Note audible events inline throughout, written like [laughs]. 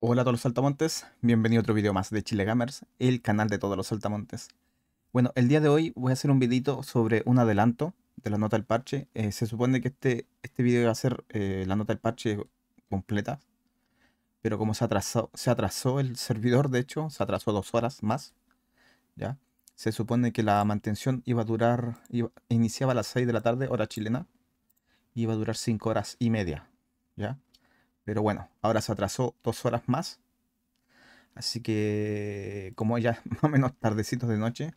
Hola a todos los saltamontes, bienvenido a otro video más de Chile Gamers, el canal de todos los saltamontes. Bueno, el día de hoy voy a hacer un videito sobre un adelanto de la nota del parche. Eh, se supone que este, este video va a ser eh, la nota del parche completa, pero como se atrasó, se atrasó el servidor, de hecho, se atrasó dos horas más, ¿ya? Se supone que la mantención iba a durar, iniciaba a las 6 de la tarde, hora chilena, iba a durar 5 horas y media, ¿ya? Pero bueno, ahora se atrasó dos horas más. Así que como ya [laughs] más o menos tardecitos de noche.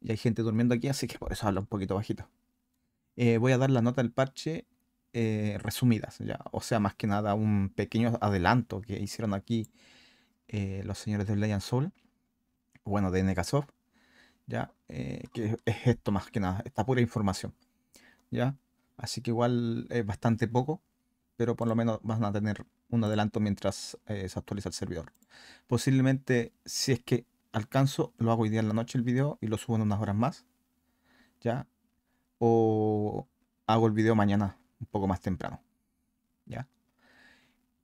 Y hay gente durmiendo aquí, así que por eso hablo un poquito bajito. Eh, voy a dar la nota del parche eh, resumidas, ya. O sea, más que nada un pequeño adelanto que hicieron aquí eh, los señores de Lion Soul. Bueno, de Nekazov ¿ya? que es esto más que nada, esta pura información, ¿ya? Así que igual es bastante poco, pero por lo menos van a tener un adelanto mientras eh, se actualiza el servidor. Posiblemente, si es que alcanzo, lo hago hoy día en la noche el video y lo subo en unas horas más, ¿ya? O hago el video mañana, un poco más temprano, ¿ya?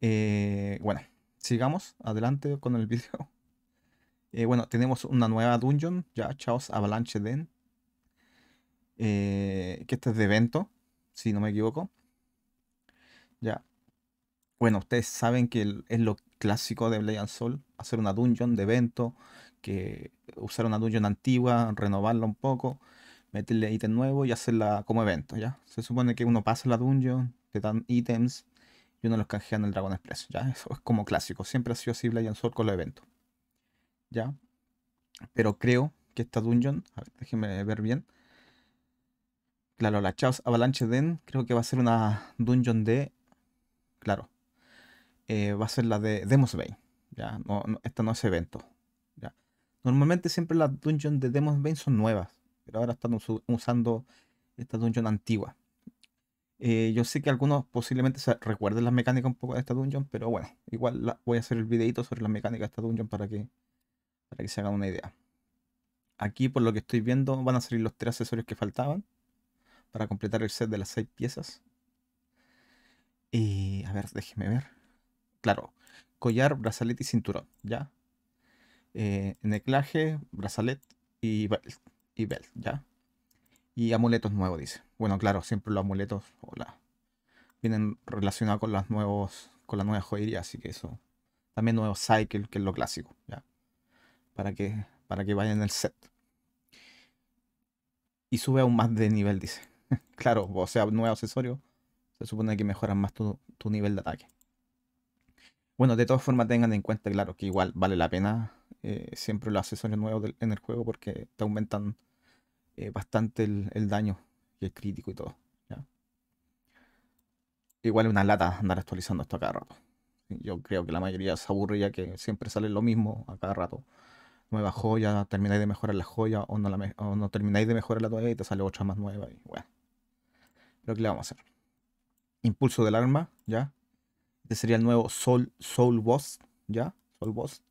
Eh, bueno, sigamos adelante con el [laughs] video. Eh, bueno, tenemos una nueva dungeon, ya, Chaos Avalanche Den, que este es de evento, si no me equivoco. Ya. Bueno, ustedes saben que es lo clásico de Blade and Soul, hacer una dungeon de evento, que usar una dungeon antigua, renovarla un poco, meterle ítem nuevo y hacerla como evento, ¿ya? Se supone que uno pasa la dungeon, te dan ítems y uno los canjea en el Dragon Express, ¿ya? [laughs] Eso es como clásico, siempre ha sido así Blade and Soul con los eventos, ¿ya? Pero creo que esta dungeon, a ver, déjenme ver bien. Claro, la Chaos Avalanche Den creo que va a ser una dungeon de claro. Eh, va a ser la de Demos Bane. ¿ya? esta no es evento. Normalmente siempre las dungeons de Demos Bane son nuevas, pero ahora están usando esta dungeon antigua. Eh, yo sé que algunos posiblemente se recuerden las mecánicas un poco de esta dungeon, pero bueno, igual voy a hacer el videito sobre las mecánicas de esta dungeon para que, para que se hagan una idea. Aquí, por lo que estoy viendo, van a salir los tres accesorios que faltaban para completar el set de las seis piezas. Y a ver, déjeme ver. Claro, collar, brazalete y cinturón, ¿ya? neclaje, eh, brazalete y belt, ¿ya? Y amuletos nuevos, dice. Bueno, claro, siempre los amuletos vienen relacionados con las nuevos, con la nueva joyería, así que eso. También nuevo cycle, que es lo clásico, ¿ya? Para que, para que vayan en el set. Y sube aún más de nivel, dice. [laughs] claro, o sea, nuevo accesorio se supone que mejoran más tu, nivel de ataque. Bueno, de todas formas tengan en cuenta, claro, que igual vale la pena eh, siempre los accesorios nuevos en el juego porque te aumentan eh, bastante el, daño y el crítico y todo. Igual es una lata andar actualizando esto a cada rato. Yo creo que la mayoría se aburre ya que siempre sale lo mismo a cada rato. Nueva joya, termináis de mejorar la joya o no, no termináis de mejorar la todavía y te sale otra más nueva y bueno. Pero ¿qué le vamos a hacer? Impulso del alma, ¿ya? Este sería el nuevo Soul, Soul Boss, ¿ya? Soul Boss.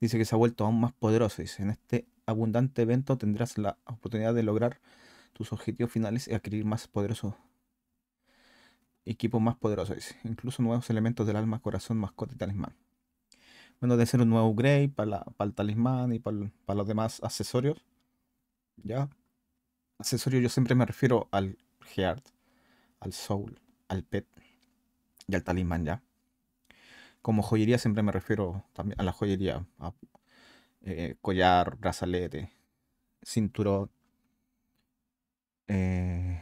Dice que se ha vuelto aún más poderoso. Dice, en este abundante evento tendrás la oportunidad de lograr tus objetivos finales y adquirir más poderoso equipo más poderoso, dice. Incluso nuevos elementos del alma, corazón, mascota y talismán. Bueno, de ser un nuevo upgrade para, el talismán y para, los demás accesorios. ¿Ya? Accesorio yo siempre me refiero al Heart, al Soul al PET y al talismán ya. Como joyería siempre me refiero también a la joyería, eh, collar, brazalete, cinturón. Eh,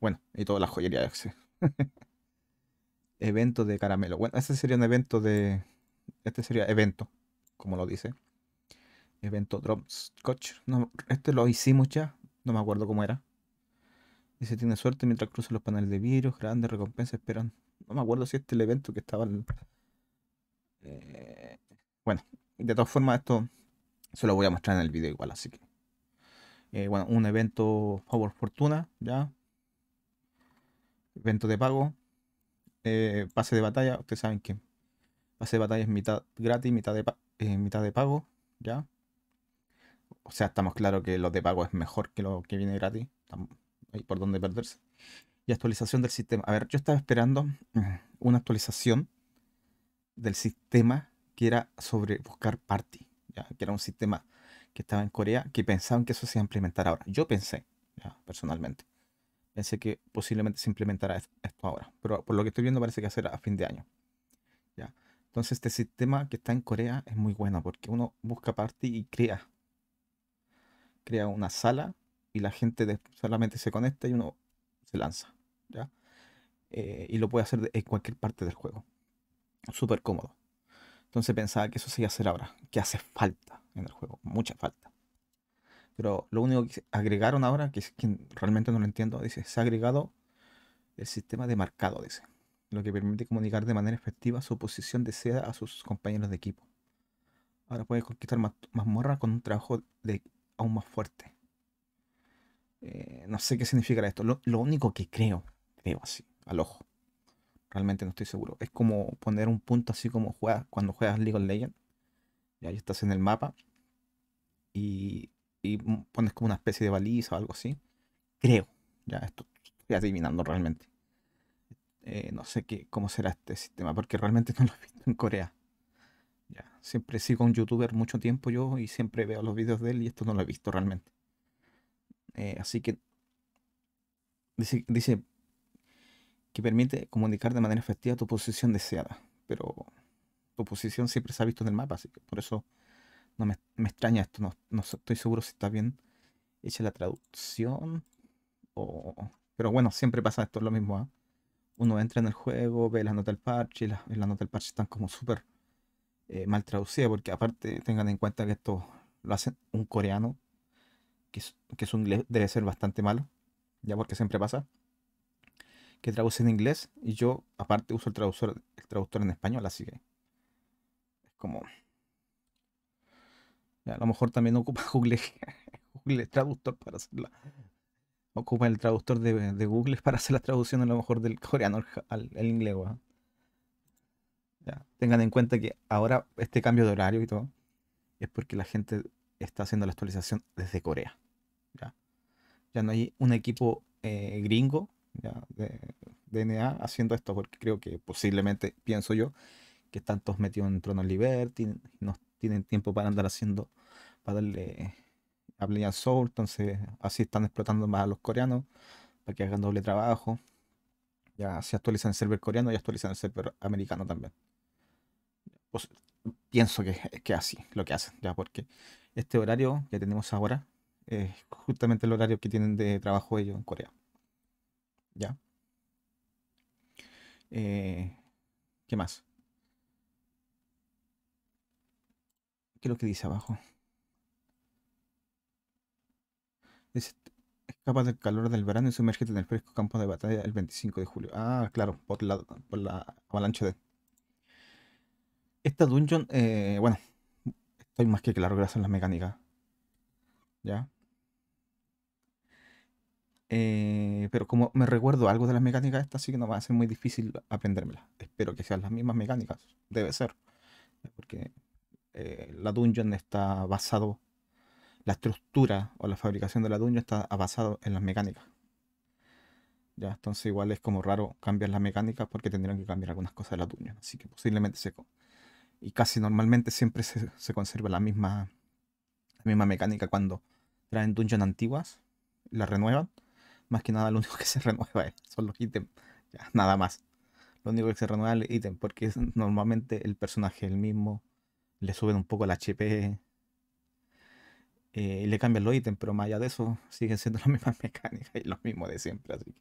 bueno, y toda la joyería de [laughs] evento de caramelo. Bueno, este sería un evento de... Este sería evento, como lo dice. Evento drops coach este lo hicimos ya. No me acuerdo cómo era. Y se tiene suerte mientras cruza los paneles de virus, grandes recompensas esperan. No me acuerdo si este el evento que estaba. Eh, bueno, de todas formas, esto se lo voy a mostrar en el video igual, así que. Eh, bueno, un evento favor Fortuna, ya. Evento de pago. Eh, pase de batalla, ustedes saben que pase de batalla es mitad gratis, mitad de, mitad de pago, ya. O sea, estamos claro que lo de pago es mejor que lo que viene gratis por dónde perderse. Y actualización del sistema. A ver, yo estaba esperando mm, una actualización del sistema que era sobre buscar party, ¿ya? que era un sistema que estaba en Corea, que pensaban que eso se iba a implementar ahora. Yo pensé, personalmente, pensé que posiblemente se implementará esto ahora, pero por lo que estoy viendo parece que será a fin de año. ¿ya? Entonces este sistema que está en Corea es muy bueno porque uno busca party y crea, crea una sala y la gente solamente se conecta y uno se lanza. ¿ya? Eh, y lo puede hacer en cualquier parte del juego. Súper cómodo. Entonces pensaba que eso se iba a hacer ahora, que hace falta en el juego, mucha falta. Pero lo único que agregaron ahora, que, es, que realmente no lo entiendo, dice, se ha agregado el sistema de marcado, dice, lo que permite comunicar de manera efectiva su posición deseada a sus compañeros de equipo. Ahora puede conquistar mazmorras con un trabajo de, aún más fuerte. Eh, no sé qué significará esto. Lo, único que creo, creo así, al ojo. Realmente no estoy seguro. Es como poner un punto así como juegas, cuando juegas League of Legends. ya ahí estás en el mapa. Y, pones como una especie de baliza o algo así. Creo. Ya, esto estoy adivinando realmente. Eh, no sé qué, cómo será este sistema, porque realmente [laughs] no lo he visto en Corea. Ya, siempre sigo un youtuber mucho tiempo yo y siempre veo los vídeos de él y esto no lo he visto realmente. Eh, así que dice, que permite comunicar de manera efectiva tu posición deseada, pero tu posición siempre se ha visto en el mapa, así que por eso no me, extraña esto, no, estoy seguro si está bien hecha la traducción Pero bueno, siempre pasa esto, es lo mismo. ¿ah? Uno entra en el juego, ve las notas del parche y las, nota notas del parche están como súper eh, mal traducidas porque aparte tengan en cuenta que esto lo hace un coreano que, que su inglés debe ser bastante malo, ya porque siempre pasa, que traduce en inglés y yo aparte uso el traductor, el traductor en español, así que es como... a lo mejor también ocupa [laughs] Google, Google Traductor para hacerla. Ocupa el traductor de, Google para hacer la traducción a lo mejor del coreano al, inglés. Ya, tengan en cuenta que ahora este cambio de horario y todo es porque la gente está haciendo la actualización desde Corea. ¿ya? no hay un equipo eh, gringo de DNA haciendo esto, porque creo que posiblemente, pienso yo, que están todos metidos en Trono Liberty, no tienen tiempo para andar haciendo, para darle a and Soul, entonces así están explotando más a los coreanos, para que hagan doble trabajo. Ya se actualizan el server coreano y actualizan el server americano también. Pues, pienso que, que así lo que hacen, ya porque este horario que tenemos ahora es eh, justamente el horario que tienen de trabajo ellos en Corea. ¿Ya? Eh, ¿Qué más? ¿Qué es lo que dice abajo? Dice, escapa del calor del verano y sumérgete en el fresco campo de batalla el 25 de julio. Ah, claro, por la, por la avalancha de... Esta dungeon, eh, bueno, estoy más que claro gracias son las mecánicas. ¿Ya? Eh, pero como me recuerdo algo de las mecánicas estas, sí que no va a ser muy difícil aprendérmelas. Espero que sean las mismas mecánicas. Debe ser. Porque eh, la dungeon está basado, la estructura o la fabricación de la dungeon está basado en las mecánicas. Ya, entonces igual es como raro cambiar las mecánicas porque tendrían que cambiar algunas cosas de la dungeon. Así que posiblemente se... Y casi normalmente siempre se, conserva la misma, la misma mecánica cuando traen dungeons antiguas, La renuevan más que nada lo único que se [laughs] renueva eh, son los ítems. nada más. Lo único que se renueva es el ítem, porque normalmente el personaje es el mismo. Le suben un poco el HP. y eh, le cambian los ítems, pero más allá de eso, siguen siendo las [laughs] mismas mecánicas y lo mismo de siempre. Así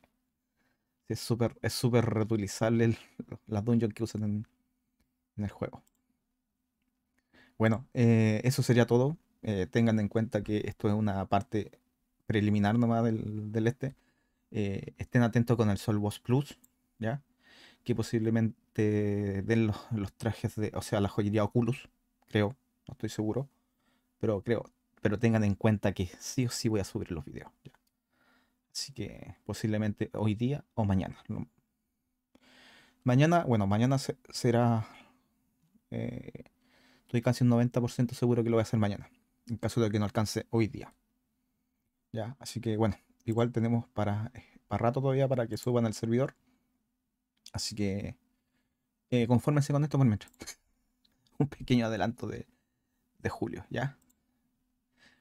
que es súper es súper reutilizable las dungeons que usan en, el juego. Bueno, eh, eso sería todo. tengan en cuenta que esto es una parte preliminar nomás del, este, eh, estén atentos con el Sol Boss Plus, ¿ya? Que posiblemente den los, trajes de, o sea, la joyería Oculus, creo, no estoy seguro, pero creo, pero tengan en cuenta que sí o sí voy a subir los videos, Así que posiblemente hoy día o mañana. Mañana, bueno, mañana será... Eh, estoy casi un 90% seguro que lo voy a hacer mañana, en caso de que no alcance hoy día. ¿ya? Así que bueno, igual tenemos para, eh, para rato todavía para que suban al servidor. Así que eh, con esto por mientras. [laughs] Un pequeño adelanto de, julio, ¿ya?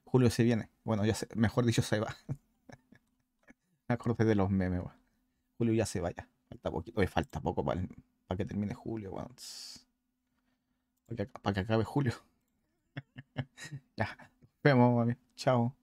Julio se viene. Bueno, ya mejor dicho, se va. [laughs] Me acordé de los memes, Julio ya se vaya. Falta poquito. falta poco para, que termine julio, Para que, para que acabe julio. [laughs] ya. Nos vemos, mami. Chao.